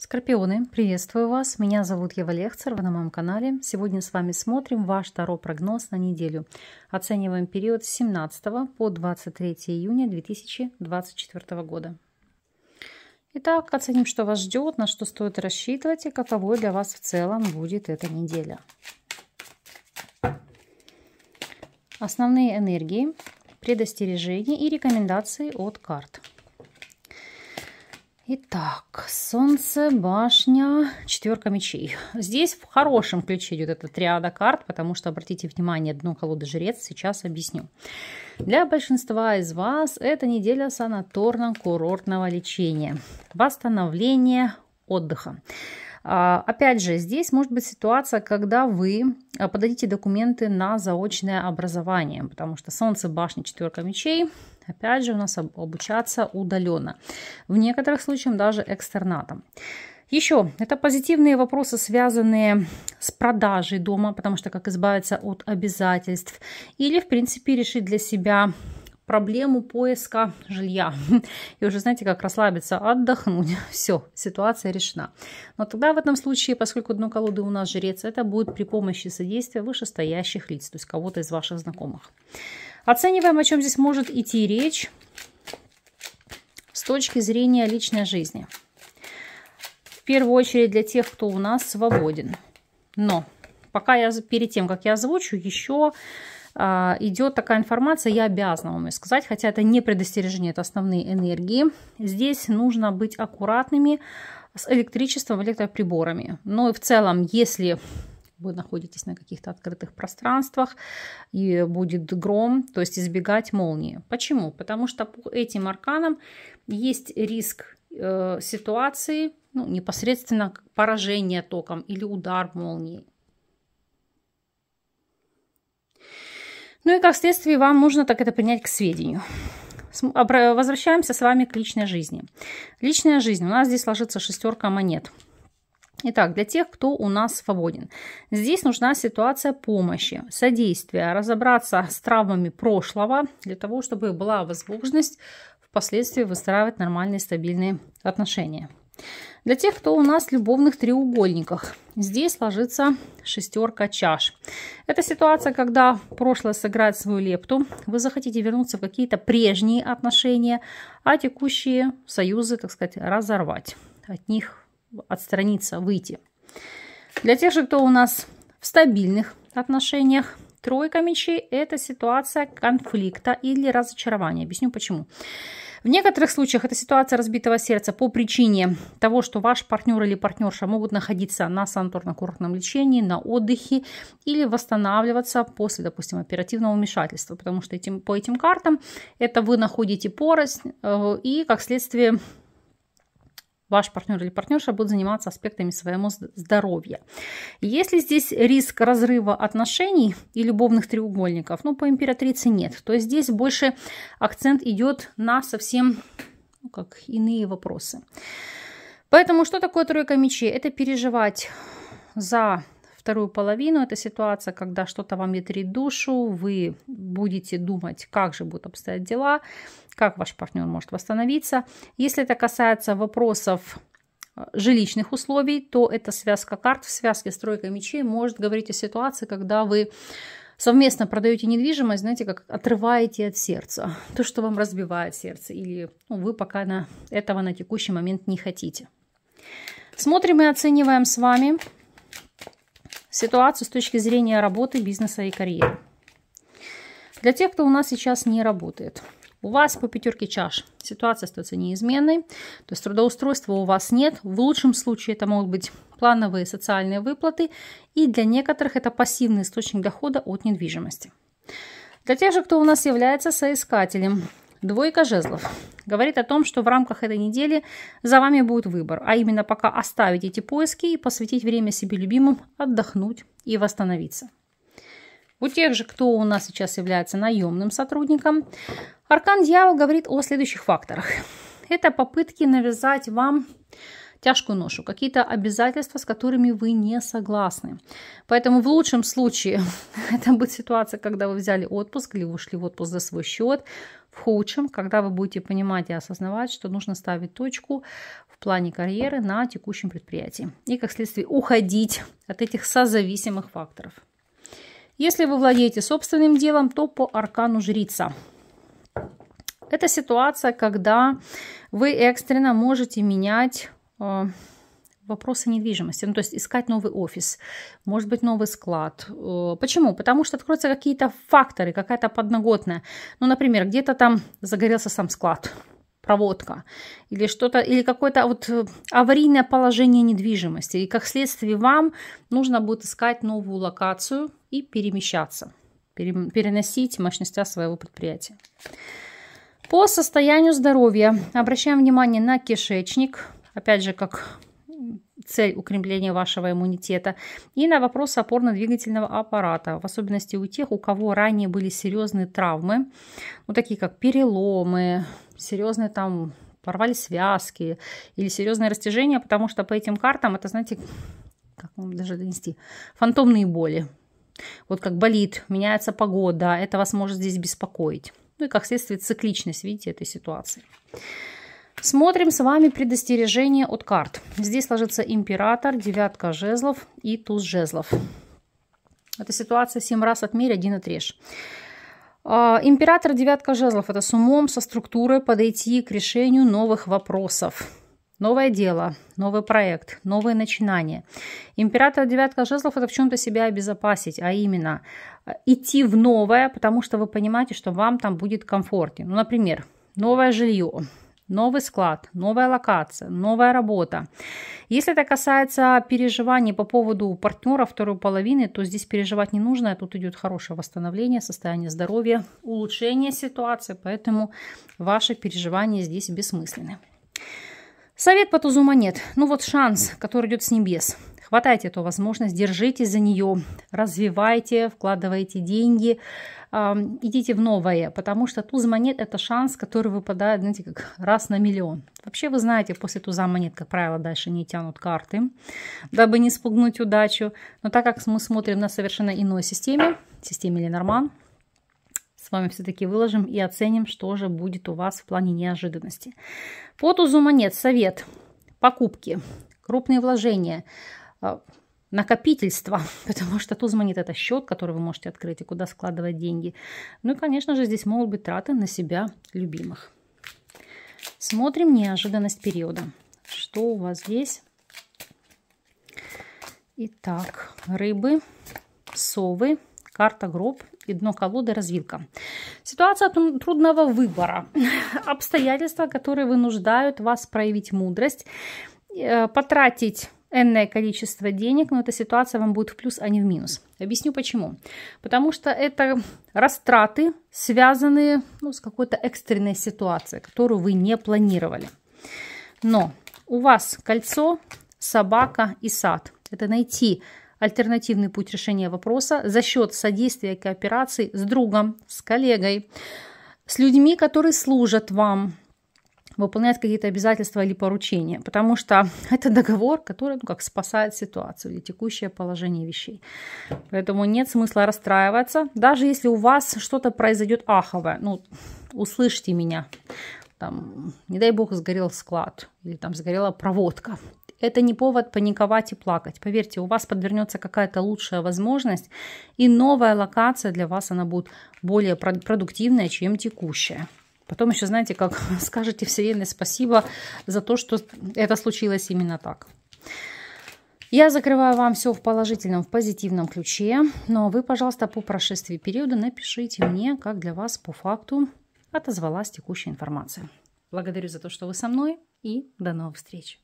Скорпионы, приветствую вас. Меня зовут Ева Лехцер, вы на моем канале. Сегодня с вами смотрим ваш Таро-прогноз на неделю. Оцениваем период с 17 по 23 июня 2024 года. Итак, оценим, что вас ждет, на что стоит рассчитывать и каково для вас в целом будет эта неделя. Основные энергии, предостережения и рекомендации от карт – Итак, солнце, башня, четверка мечей. Здесь в хорошем ключе идет эта триада карт, потому что, обратите внимание, дно колоды жрец, сейчас объясню. Для большинства из вас это неделя санаторно-курортного лечения, восстановления, отдыха. А, опять же, здесь может быть ситуация, когда вы а, подадите документы на заочное образование, потому что Солнце, башня, четверка мечей, опять же, у нас обучаться удаленно. В некоторых случаях даже экстернатом. Еще, это позитивные вопросы, связанные с продажей дома, потому что как избавиться от обязательств, или, в принципе, решить для себя проблему поиска жилья. И уже, знаете, как расслабиться, отдохнуть. Все, ситуация решена. Но тогда в этом случае, поскольку дно колоды у нас жрец, это будет при помощи содействия вышестоящих лиц, то есть кого-то из ваших знакомых. Оцениваем, о чем здесь может идти речь с точки зрения личной жизни. В первую очередь для тех, кто у нас свободен. Но пока я перед тем, как я озвучу, еще а, идет такая информация, я обязана вам ее сказать, хотя это не предостережение, это основные энергии. Здесь нужно быть аккуратными с электричеством, электроприборами. Но и в целом, если вы находитесь на каких-то открытых пространствах и будет гром, то есть избегать молнии. Почему? Потому что по этим арканам есть риск э, ситуации ну, непосредственно поражения током или удар молнией. Ну и как следствие вам нужно так это принять к сведению. Возвращаемся с вами к личной жизни. Личная жизнь. У нас здесь ложится шестерка монет. Итак, для тех, кто у нас свободен. Здесь нужна ситуация помощи, содействия, разобраться с травмами прошлого, для того, чтобы была возможность впоследствии выстраивать нормальные стабильные отношения. Для тех, кто у нас в любовных треугольниках, здесь ложится шестерка чаш. Это ситуация, когда прошлое сыграет свою лепту, вы захотите вернуться в какие-то прежние отношения, а текущие союзы, так сказать, разорвать, от них отстраниться, выйти. Для тех же, кто у нас в стабильных отношениях, тройка мечей – это ситуация конфликта или разочарования. Объясню почему. Почему? В некоторых случаях это ситуация разбитого сердца по причине того, что ваш партнер или партнерша могут находиться на санаторно-курортном лечении, на отдыхе или восстанавливаться после, допустим, оперативного вмешательства, потому что этим, по этим картам это вы находите порость э, и, как следствие, ваш партнер или партнерша будут заниматься аспектами своего здоровья. Если здесь риск разрыва отношений и любовных треугольников, ну, по императрице нет, то здесь больше акцент идет на совсем ну, как иные вопросы. Поэтому что такое тройка мечей? Это переживать за вторую половину. Это ситуация, когда что-то вам ятрит душу, вы будете думать, как же будут обстоять дела, как ваш партнер может восстановиться. Если это касается вопросов э, жилищных условий, то эта связка карт в связке с тройкой мечей может говорить о ситуации, когда вы совместно продаете недвижимость, знаете, как отрываете от сердца, то, что вам разбивает сердце, или ну, вы пока на этого на текущий момент не хотите. Смотрим и оцениваем с вами ситуацию с точки зрения работы, бизнеса и карьеры. Для тех, кто у нас сейчас не работает. У вас по пятерке чаш ситуация остается неизменной, то есть трудоустройства у вас нет. В лучшем случае это могут быть плановые социальные выплаты, и для некоторых это пассивный источник дохода от недвижимости. Для тех же, кто у нас является соискателем, Двойка жезлов говорит о том, что в рамках этой недели за вами будет выбор, а именно пока оставить эти поиски и посвятить время себе любимым, отдохнуть и восстановиться. У тех же, кто у нас сейчас является наемным сотрудником, аркан дьявол говорит о следующих факторах. Это попытки навязать вам тяжкую ношу, какие-то обязательства, с которыми вы не согласны. Поэтому в лучшем случае это будет ситуация, когда вы взяли отпуск или вышли в отпуск за свой счет, в худшем, когда вы будете понимать и осознавать, что нужно ставить точку в плане карьеры на текущем предприятии. И, как следствие, уходить от этих созависимых факторов. Если вы владеете собственным делом, то по аркану жрица. Это ситуация, когда вы экстренно можете менять э, вопросы недвижимости. Ну, то есть искать новый офис, может быть, новый склад. Э, почему? Потому что откроются какие-то факторы, какая-то подноготная. Ну, например, где-то там загорелся сам склад, проводка или что-то, или какое-то вот э, аварийное положение недвижимости. И как следствие вам нужно будет искать новую локацию и перемещаться, переносить мощности своего предприятия. По состоянию здоровья обращаем внимание на кишечник. Опять же, как цель укрепления вашего иммунитета, и на вопрос опорно-двигательного аппарата, в особенности у тех, у кого ранее были серьезные травмы, ну, такие как переломы, серьезные там порвали связки или серьезные растяжения, потому что по этим картам это, знаете, как вам даже донести, фантомные боли. Вот как болит, меняется погода, это вас может здесь беспокоить. Ну и как следствие цикличность, видите, этой ситуации. Смотрим с вами предостережение от карт. Здесь ложится император, девятка жезлов и туз жезлов. Это ситуация 7 раз отмерь, один отрежь. А, император девятка жезлов – это с умом, со структурой подойти к решению новых вопросов. Новое дело, новый проект, новые начинания. Император девятка жезлов – это в чем-то себя обезопасить, а именно э, идти в новое, потому что вы понимаете, что вам там будет комфортнее. Ну, например, новое жилье – новый склад, новая локация, новая работа. Если это касается переживаний по поводу партнера второй половины, то здесь переживать не нужно. Тут идет хорошее восстановление, состояние здоровья, улучшение ситуации, поэтому ваши переживания здесь бессмысленны. Совет по тузу монет. Ну вот шанс, который идет с небес. Хватайте эту возможность, держите за нее, развивайте, вкладывайте деньги, идите в новое, потому что туз монет – это шанс, который выпадает, знаете, как раз на миллион. Вообще, вы знаете, после туза монет, как правило, дальше не тянут карты, дабы не спугнуть удачу. Но так как мы смотрим на совершенно иной системе, системе Ленорман, с вами все-таки выложим и оценим, что же будет у вас в плане неожиданности. По тузу монет совет, покупки, крупные вложения а, – накопительства, потому что Тузманит – это счет, который вы можете открыть и куда складывать деньги. Ну и, конечно же, здесь могут быть траты на себя любимых. Смотрим неожиданность периода. Что у вас здесь? Итак, рыбы, совы, карта гроб и дно колоды развилка. Ситуация трудного выбора. Обстоятельства, которые вынуждают вас проявить мудрость, э, потратить энное количество денег, но эта ситуация вам будет в плюс, а не в минус. Объясню почему. Потому что это растраты, связанные ну, с какой-то экстренной ситуацией, которую вы не планировали. Но у вас кольцо, собака и сад. Это найти альтернативный путь решения вопроса за счет содействия и кооперации с другом, с коллегой, с людьми, которые служат вам, выполнять какие-то обязательства или поручения, потому что это договор, который ну, как спасает ситуацию или текущее положение вещей. Поэтому нет смысла расстраиваться. Даже если у вас что-то произойдет аховое, ну, услышьте меня, там, не дай бог, сгорел склад или там сгорела проводка. Это не повод паниковать и плакать. Поверьте, у вас подвернется какая-то лучшая возможность, и новая локация для вас, она будет более продуктивная, чем текущая. Потом еще, знаете, как скажете Вселенной спасибо за то, что это случилось именно так. Я закрываю вам все в положительном, в позитивном ключе. Но вы, пожалуйста, по прошествии периода напишите мне, как для вас по факту отозвалась текущая информация. Благодарю за то, что вы со мной и до новых встреч.